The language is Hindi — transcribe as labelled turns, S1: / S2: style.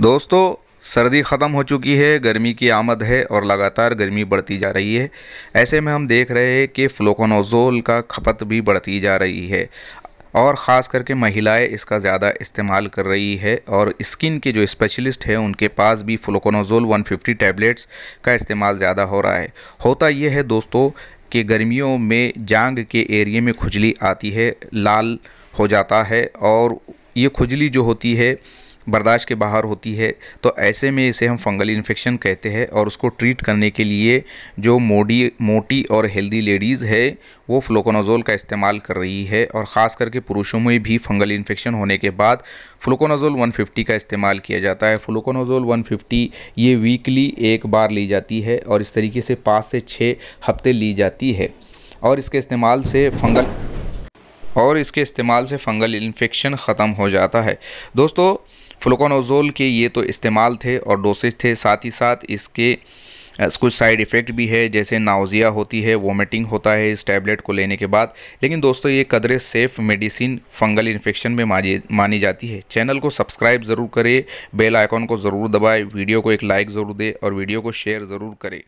S1: दोस्तों सर्दी ख़त्म हो चुकी है गर्मी की आमद है और लगातार गर्मी बढ़ती जा रही है ऐसे में हम देख रहे हैं कि फ्लोकोनोजोल का खपत भी बढ़ती जा रही है और ख़ास करके महिलाएं इसका ज़्यादा इस्तेमाल कर रही है और स्किन के जो स्पेशलिस्ट हैं उनके पास भी फ्लोकोनोजोल 150 टैबलेट्स का इस्तेमाल ज़्यादा हो रहा है होता यह है दोस्तों कि गर्मियों में जांग के एरिए में खुजली आती है लाल हो जाता है और ये खुजली जो होती है बर्दाश्त के बाहर होती है तो ऐसे में इसे हम फंगल इन्फेक्शन कहते हैं और उसको ट्रीट करने के लिए जो मोडी मोटी और हेल्दी लेडीज़ है वो फ्लोकोनाजोल का इस्तेमाल कर रही है और ख़ास करके पुरुषों में भी फंगल इन्फेक्शन होने के बाद फ्लोकोनाजोल 150 का इस्तेमाल किया जाता है फ्लोकोनाजोल 150 ये वीकली एक बार ली जाती है और इस तरीके से पाँच से छः हफ्ते ली जाती है और इसके इस्तेमाल से फंगल और इसके इस्तेमाल से फंगल इन्फेक्शन ख़त्म हो जाता है दोस्तों फ्लोकोनोजोल के ये तो इस्तेमाल थे और डोसेज थे साथ ही साथ इसके कुछ साइड इफ़ेक्ट भी है जैसे नाउजिया होती है वोमिटिंग होता है इस टैबलेट को लेने के बाद लेकिन दोस्तों ये कदरे सेफ मेडिसिन फंगल इन्फेक्शन में मानी जाती है चैनल को सब्सक्राइब ज़रूर करें बेल आइकॉन को ज़रूर दबाएं वीडियो को एक लाइक ज़रूर दें और वीडियो को शेयर ज़रूर करें